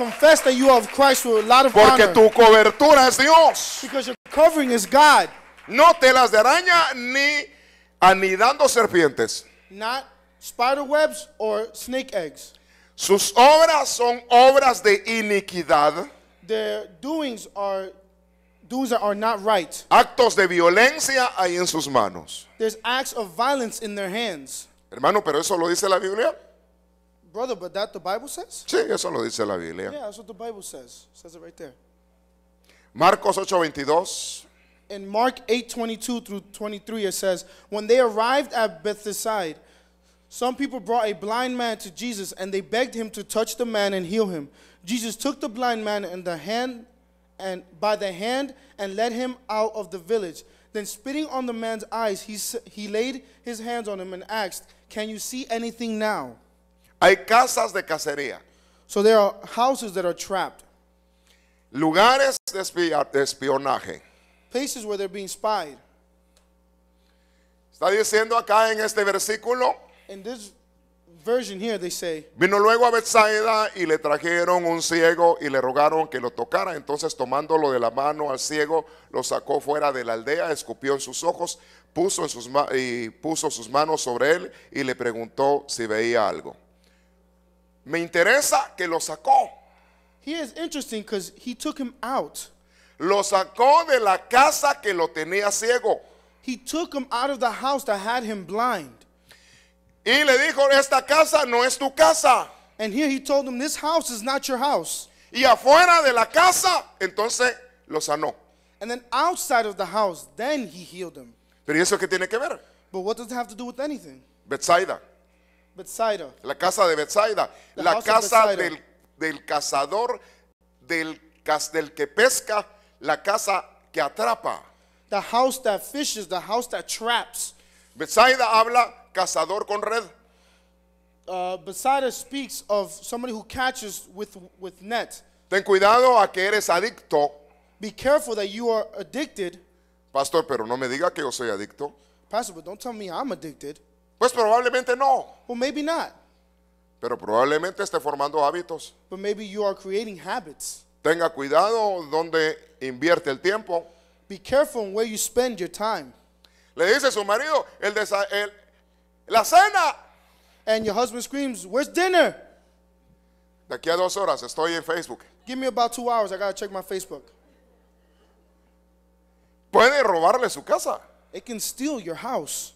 confess that you are Christ with a lot of Porque tu cobertura es Dios. Because your covering is God. No telas de araña ni anidando serpientes. Not spider webs or snake eggs. Sus obras son obras de iniquidad. Their doings are doings that are not right. Actos de violencia hay en sus manos. There's acts of violence in their hands. Hermano, pero eso lo dice la Biblia. Brother, but that the Bible says? Sí, eso lo dice la Biblia. Yeah, that's what the Bible says. It says it right there. Marcos 8:22. In Mark 8:22 through 23 it says, "When they arrived at Bethsaida, some people brought a blind man to Jesus and they begged him to touch the man and heal him. Jesus took the blind man in the hand and by the hand and led him out of the village. Then spitting on the man's eyes, he, he laid his hands on him and asked, "Can you see anything now?" Hay casas de cacería. So there are houses that are trapped. Lugares de, espionaje. Places where they're being spied. Está diciendo acá en este versículo. In this version here they say. Vino luego a Bethsaida y le trajeron un ciego y le rogaron que lo tocara. Entonces tomándolo de la mano al ciego lo sacó fuera de la aldea, escupió en sus ojos, puso en sus puso sus manos sobre él y le preguntó si veía algo. Me interesa que lo sacó. He is interesting because he took him out. Lo sacó de la casa que lo tenía ciego. He took him out of the house that had him blind. Y le dijo, esta casa no es tu casa. And here he told him, this house is not your house. Y afuera de la casa, entonces lo sanó. And then outside of the house, then he healed him. Pero eso qué tiene que ver? But what does it have to do with anything? Bethsaida. Bethsaida. La casa de Bethsaida. la casa Del, del, cazador, del, del que pesca, la casa que atrapa. The house that fishes, the house that traps. Bethsaida habla cazador con red. Uh, speaks of somebody who catches with, with net. Ten cuidado a que eres adicto. Be careful that you are addicted. Pastor, pero no me diga que yo soy adicto. Pastor, but don't tell me I'm addicted. Pues probablemente no. Well, maybe not. Pero probablemente esté formando hábitos. But maybe you are creating habits. Tenga cuidado donde invierte el tiempo. Be careful where you spend your time. Le dice su marido, el, desa el la cena. And your husband screams, "Where's dinner?" De aquí a dos horas estoy en Facebook. Give me about two hours. I gotta check my Facebook. Puede robarle su casa. It can steal your house.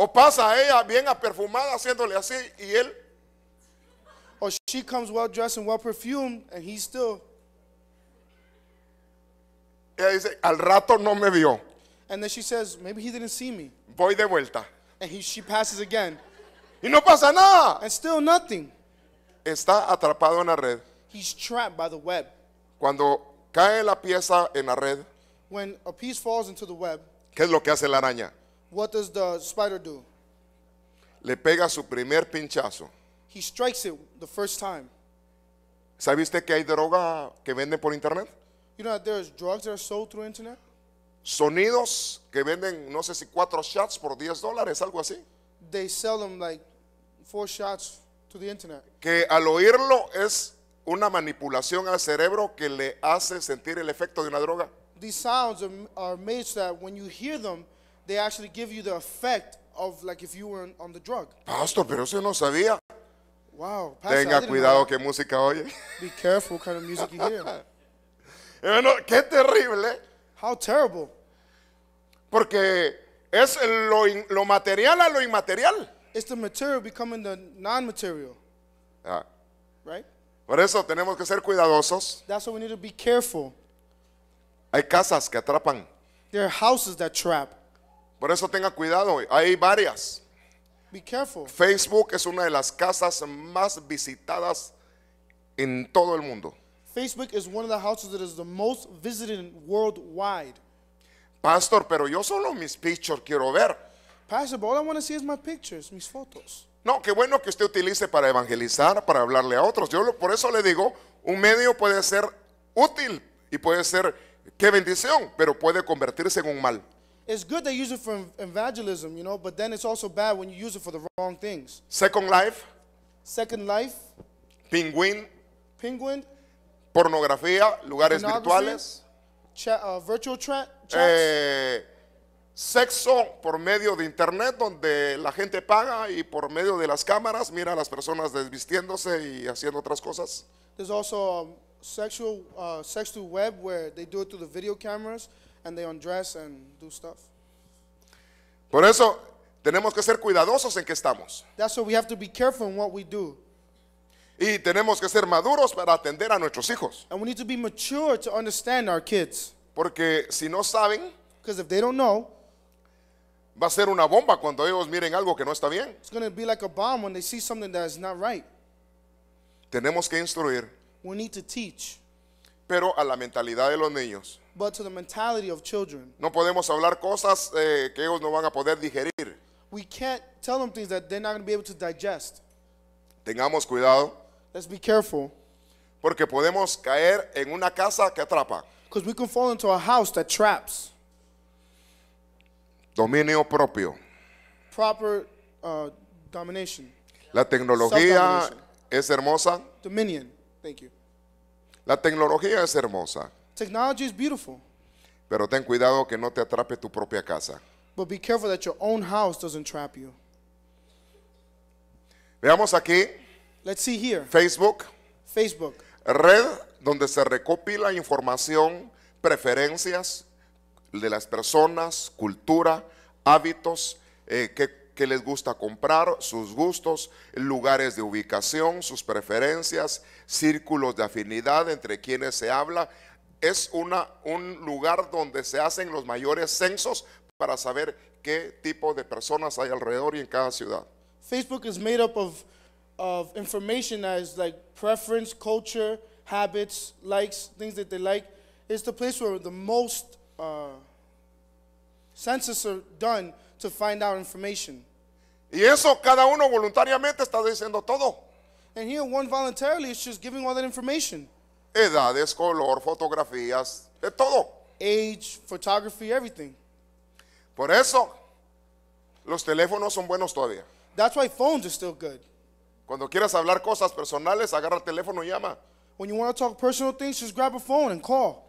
O pasa ella bien perfumada haciéndole así y él. Or she comes well dressed and well perfumed and he still. Ella dice, al rato no me vio. And then she says, maybe he didn't see me. Voy de vuelta. And he, she passes again. Y no pasa nada. And still nothing. Está atrapado en la red. He's trapped by the web. Cuando cae la pieza en la red. When a piece falls into the web. ¿Qué es lo que hace la araña? What does the spider do? Le pega su primer pinchazo. He strikes it the first time. ¿Sabe usted que hay droga que venden por internet? You know that there's drugs that are sold through internet? Sonidos que venden, no sé si cuatro shots por 10 dólares, algo así. They sell them like four shots to the internet. Que al oírlo es una manipulación al cerebro que le hace sentir el efecto de una droga. These sounds are, are made so that when you hear them, they actually give you the effect of like if you were on, the drug. Pastor, pero eso no sabía. Wow, Pastor, Tenga cuidado qué música oye. Be careful kind of music you hear. Hermano, *laughs* eh, qué terrible. How terrible. Porque es lo, lo material a lo inmaterial. It's the material becoming the non-material, Ah, right? Por eso tenemos que ser cuidadosos. That's why we need to be careful. Hay casas que atrapan. There are houses that trap. Por eso tenga cuidado, hay varias. Be careful. Facebook es una de las casas más visitadas en todo el mundo. Facebook is one of the houses that is the most visited worldwide. Pastor, pero yo solo mis pictures quiero ver. Pastor, but I want to see mis fotos. No, qué bueno que usted utilice para evangelizar, para hablarle a otros. Yo por eso le digo, un medio puede ser útil y puede ser qué bendición, pero puede convertirse en un mal. It's good they use it for evangelism, you know, but then it's also bad when you use it for the wrong things. Second Life. Second Life. Penguin. Penguin. Pornografía, lugares virtuales. Chat, uh, virtual chat. Eh, sexo por medio de internet donde la gente paga y por medio de las cámaras mira a las personas desvistiéndose y haciendo otras cosas. There's also um, sexual uh, sex to web where they do it through the video cameras and they undress and do stuff. Por eso tenemos que ser cuidadosos en qué estamos. That's why we have to be careful in what we do. Y tenemos que ser maduros para atender a nuestros hijos. And we need to be mature to understand our kids. Porque si no saben, Because if they don't know, va a ser una bomba cuando ellos miren algo que no está bien. it's going to be like a bomb when they see something that is not right. Tenemos que instruir, We need to teach, pero a la mentalidad de los niños but to the mentality of children. No podemos hablar cosas eh, que ellos no van a poder digerir. We can't tell them things that they're not going to be able to digest. Tengamos cuidado. Let's be careful. Porque podemos caer en una casa que atrapa. Because we can fall into a house that traps. Dominio propio. Proper uh, domination. La tecnología es hermosa. Dominion. Thank you. La tecnología es hermosa. Pero ten cuidado que no te atrape tu propia casa. but be careful that your own house doesn't trap you. Veamos aquí Let's see here Facebook, Facebook, red donde se recopila información, preferencias de las personas, cultura, hábitos, eh, que les gusta comprar, sus gustos, lugares de ubicación, sus preferencias, círculos de afinidad entre quienes se habla, es una, un lugar donde se hacen los mayores censos para saber qué tipo de personas hay alrededor y en cada ciudad. Facebook is made up of, of information that is like preference, culture, habits, likes, things that they like. It's the place where the most uh, census are done to find out information. Y eso cada uno voluntariamente está diciendo todo. And here one voluntarily is just giving all that information edades, color, fotografías, de todo. Age, photography, everything. Por eso, los teléfonos son buenos todavía. That's why phones are still good. Cuando quieras hablar cosas personales, agarra el teléfono y llama. When you want to talk personal things, just grab a phone and call.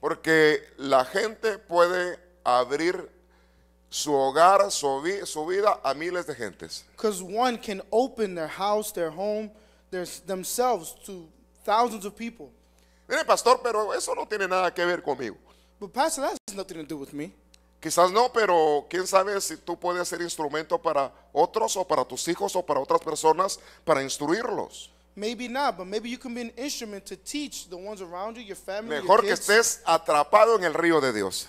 Porque la gente puede abrir su hogar, su, vida a miles de gentes. Because one can open their house, their home, their, themselves to thousands Mire, pastor, pero eso no tiene nada que ver conmigo. Quizás no, pero quién sabe si tú puedes ser instrumento para otros o para tus hijos o para otras personas para instruirlos. Maybe Mejor que estés atrapado en el río de Dios.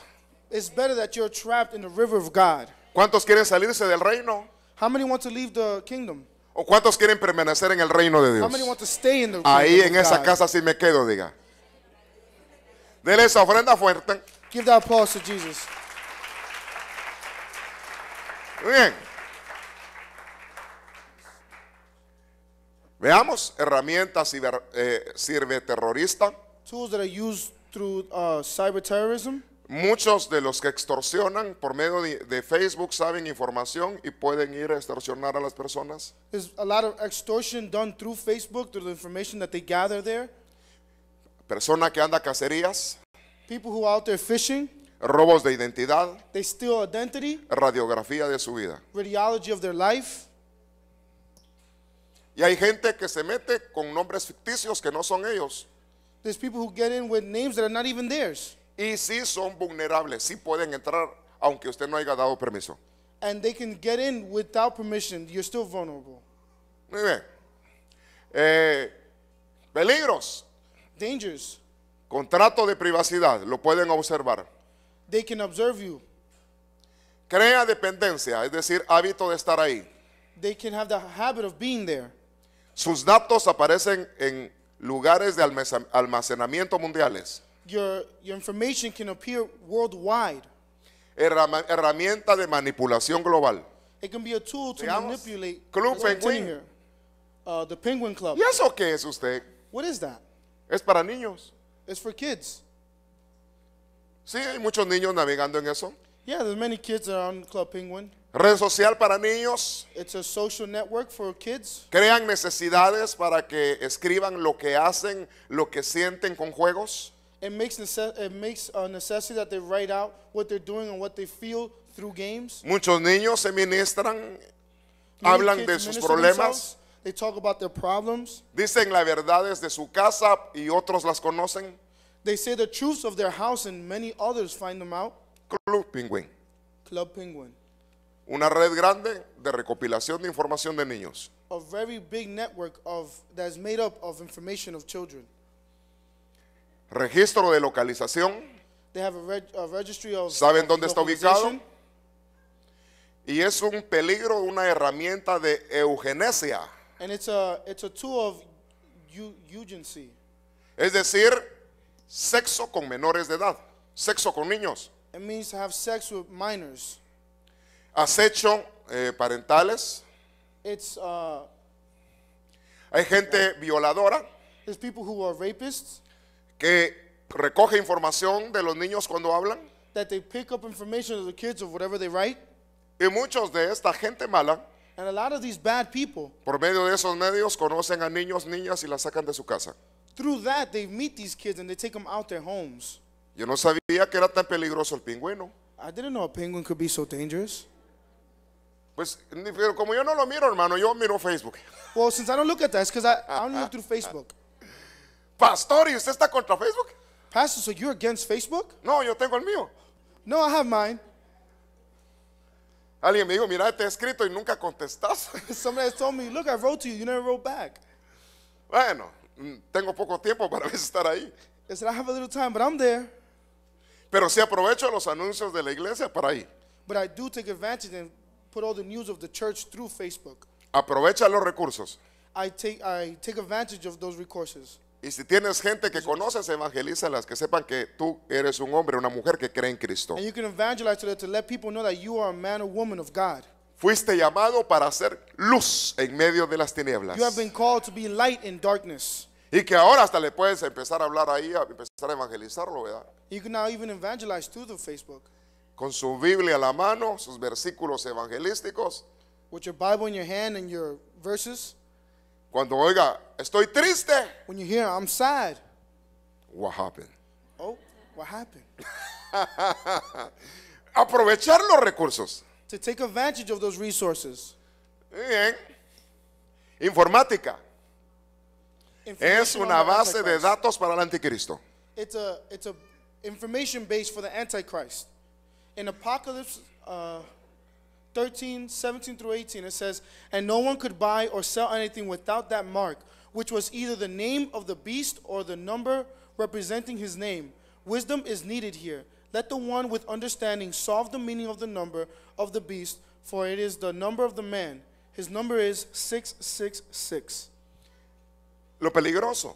¿Cuántos quieren salirse del reino? How ¿O cuántos quieren permanecer en el reino de Dios? Ahí en esa casa si me quedo, diga. Dele esa ofrenda fuerte. Muy bien. Veamos herramientas sirve eh, terrorista. Tools uh, Muchos de los que extorsionan por medio de, de, Facebook saben información y pueden ir a extorsionar a las personas. There's a lot of extortion done through Facebook, through the information that they gather there. Persona que anda cacerías. People who are out there fishing. Robos de identidad. They steal identity. Radiografía de su vida. Radiology of their life. Y hay gente que se mete con nombres ficticios que no son ellos. There's people who get in with names that are not even theirs. Y si son vulnerables, Si pueden entrar aunque usted no haya dado permiso. And they can get in without permission. You're still vulnerable. Muy bien. Eh, peligros. Dangers. Contrato de privacidad, lo pueden observar. They can observe you. Crea dependencia, es decir, hábito de estar ahí. They can have the habit of being there. Sus datos aparecen en lugares de almacenamiento mundiales your, your information can appear worldwide. herramienta de manipulación global. It can be a tool to Digamos, manipulate Club Penguin. Uh, the Penguin Club. ¿Y eso qué es usted? What is that? Es para niños. It's for kids. Sí, hay muchos niños navegando en eso. Yeah, there's many kids around Club Penguin. Red social para niños. It's a social network for kids. Crean necesidades para que escriban lo que hacen, lo que sienten con juegos. It makes, nece it makes a uh, necessity that they write out what they're doing and what they feel through games. Muchos niños se ministran, hablan de sus problemas. They talk about their problems. Dicen la verdades de su casa y otros las conocen. They say the truths of their house and many others find them out. Club Penguin. Club Penguin. Una red grande de recopilación de información de niños. A very big network of that's made up of information of children. registro de localización. ¿Saben dónde está ubicado? Y es un peligro, una herramienta de eugenesia. tool Es decir, sexo con menores de edad, sexo con niños. Acecho parentales. Hay gente violadora. There's people who are que recoge información de los niños cuando hablan. That they pick up information of the kids of whatever they write. Y muchos de esta gente mala And a lot of these bad people, por medio de esos medios conocen a niños, niñas y las sacan de su casa. Through that they meet these kids and they take them out their homes. Yo no sabía que era tan peligroso el pingüino. I didn't know a penguin could be so dangerous. Pues, pero como yo no lo miro, hermano, yo miro Facebook. Well, since I don't look at that, it's because I, I look through Facebook. Pastor, ¿y usted está contra Facebook? Pastor, so you're against Facebook? No, yo tengo el mío. No, I have mine. Alguien me dijo, mira, te he escrito y nunca contestas. *laughs* Somebody told me, look, I wrote to you, you never wrote back. Bueno, mm, tengo poco tiempo para *laughs* estar ahí. I said, I have a little time, but I'm there. Pero sí aprovecho los anuncios de la iglesia para ahí. But I do take advantage and put all the news of the church through Facebook. Aprovecha los recursos. I take, I take advantage of those resources. Y si tienes gente que conoces, evangelízalas, que sepan que tú eres un hombre, una mujer que cree en Cristo. Fuiste llamado para ser luz en medio de las tinieblas. Y que ahora hasta le puedes empezar a hablar ahí, a empezar a evangelizarlo, ¿verdad? Facebook. Con su Biblia a la mano, sus versículos evangelísticos. With your Bible in your hand and your verses. Cuando oiga, estoy triste. When you hear I'm sad. What happened? Oh, what happened? *laughs* Aprovechar los recursos. To take advantage of those resources. Bien. Informática. Es una base de datos para el anticristo. It's a, it's a information base for the antichrist. In Apocalypse uh, 13, 17 through 18, it says, And no one could buy or sell anything without that mark, which was either the name of the beast or the number representing his name. Wisdom is needed here. Let the one with understanding solve the meaning of the number of the beast, for it is the number of the man. His number is 666. Lo peligroso.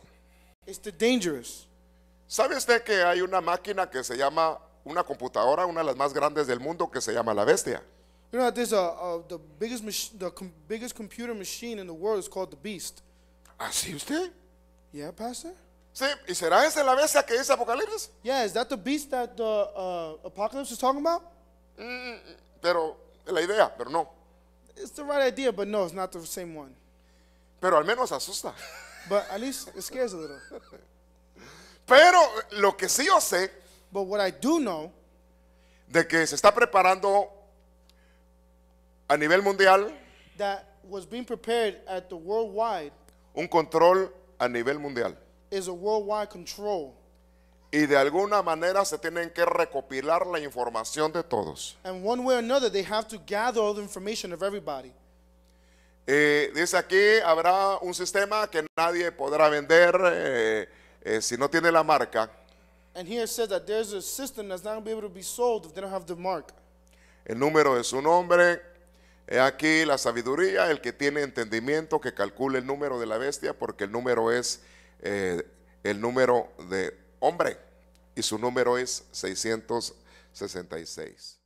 It's the dangerous. ¿Sabe usted que hay una máquina que se llama una computadora, una de las más grandes del mundo que se llama la bestia? You know, there's a, a the biggest mach- the com- biggest computer machine in the world is called the Beast. ¿Así usted? Yeah, Pastor. Sí, ¿y será esa la bestia que dice Apocalipsis? Yeah, is that the beast that the uh, apocalypse is talking about? Mm, pero la idea, pero no. It's the right idea, but no, it's not the same one. Pero al menos asusta. But at least it scares a little. *laughs* Pero lo que sí yo sé But what I do know de que se está preparando a nivel mundial un control a nivel mundial y de alguna manera se tienen que recopilar la información de todos. dice aquí, habrá un sistema que nadie podrá vender eh, eh, si no tiene la marca. El número de su nombre, He aquí la sabiduría, el que tiene entendimiento, que calcule el número de la bestia, porque el número es eh, el número de hombre y su número es 666.